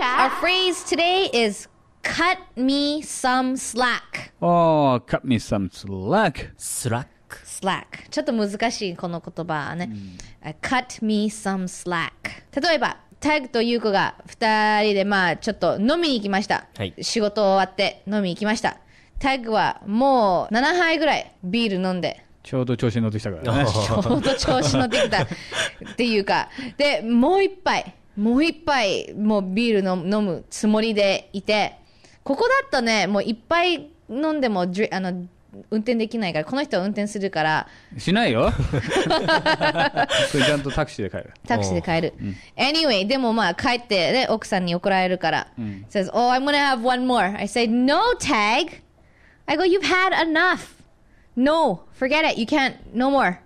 Our phrase today is cut me some slack. Oh, cut me some slack. Slack. slack ちょっと難しいこの言葉ね、うん、cut me some slack 例えばタグと優子が2人でまあちょっと飲みに行きました、はい、仕事終わって飲みに行きましたタグはもう7杯ぐらいビール飲んでちょうど調子に乗ってきたからね ちょうど調子乗ってきたっていうかでもう一杯もう一杯、もうビールの飲むつもりでいて、ここだとね、もういっぱい飲んでもあの、運転できないから、この人は運転するから。しないよ。れちゃんとタクシーで帰る。タクシーで帰る。anyway, でもまあ帰って、ね、奥さんに怒られるから。うん、says, oh, I'm gonna have one more. I say, no tag. I go, you've had enough. No, forget it. You can't, no more.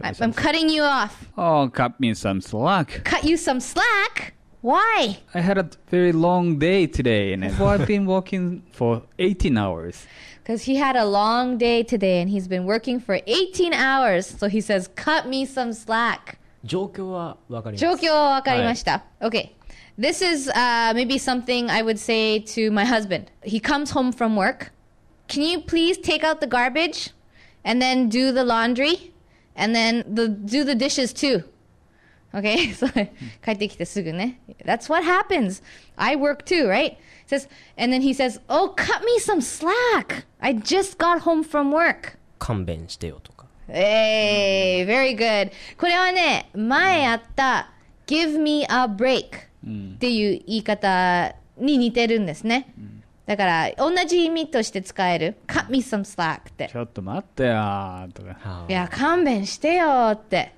I'm, I'm cutting you off. Oh, cut me some slack. Cut you some slack? Why? I had a very long day today, and I've been working for 18 hours. Because he had a long day today, and he's been working for 18 hours. So he says, cut me some slack. 状況はわかりました。状況はわかりました。はい、okay. This is uh, maybe something I would say to my husband. He comes home from work. Can you please take out the garbage and then do the laundry? And then the, do the dishes too. Okay, so That's what happens. I work too, right? Says, and then he says, "Oh, cut me some slack. I just got home from work." Hey, very good. これはね、前あった "Give me a break" っていう言い方に似てるんですね。うんだから、同じ意味として使える。cut me some slack って。ちょっと待ってよとか。いや、勘弁してよって。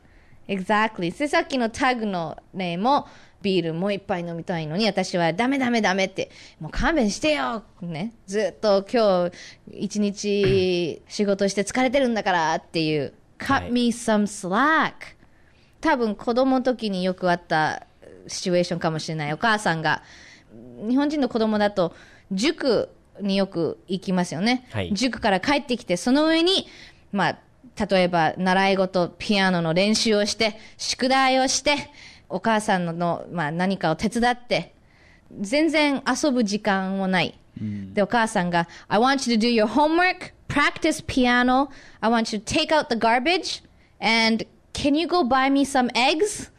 exactly。さっきのタグの例も、ビールもう一杯飲みたいのに、私はダメダメダメって、もう勘弁してよね。ずっと今日、一日仕事して疲れてるんだからっていう。cut me some slack。多分子供の時によくあったシチュエーションかもしれない。お母さんが、日本人の子供だと、塾によく行きますよね、はい、塾から帰ってきて、その上に、まあ、例えば習い事、ピアノの練習をして、宿題をして、お母さんのまあ、何かを手伝って、全然遊ぶ時間もない。うん、で、お母さんが、I want you to do your homework, practice piano, I want you to take out the garbage, and can you go buy me some eggs? っ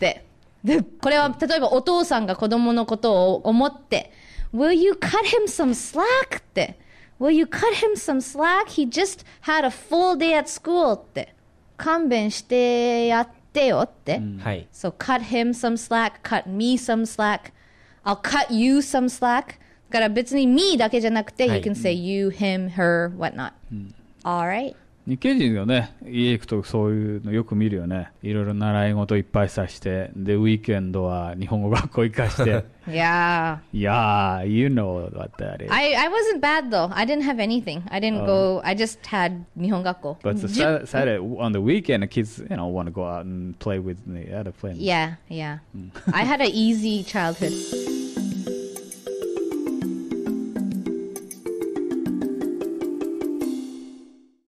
て。で、これは例えばお父さんが子供のことを思って、Will you cut him some slack? って。Will you cut him some slack? He just had a full day at school cut him some slack, cut me some slack, I'll cut you some slack. だから別に me だけじゃなくて、はい、you can say you, him, her, whatnot.、うん、Alright? Mm. 日系人がね、家行くとそういうのよく見るよね。いろいろ習い事いっぱいさして、で、ウィークエンドは日本語学校行かして。いや a h y e you know what that is. I, I wasn't bad though. I didn't have anything. I didn't go, I just had 日本学校 But the Saturday, on the weekend, the kids, you know, want to go out and play with me. I had to play. Yeah, yeah. I had an easy childhood.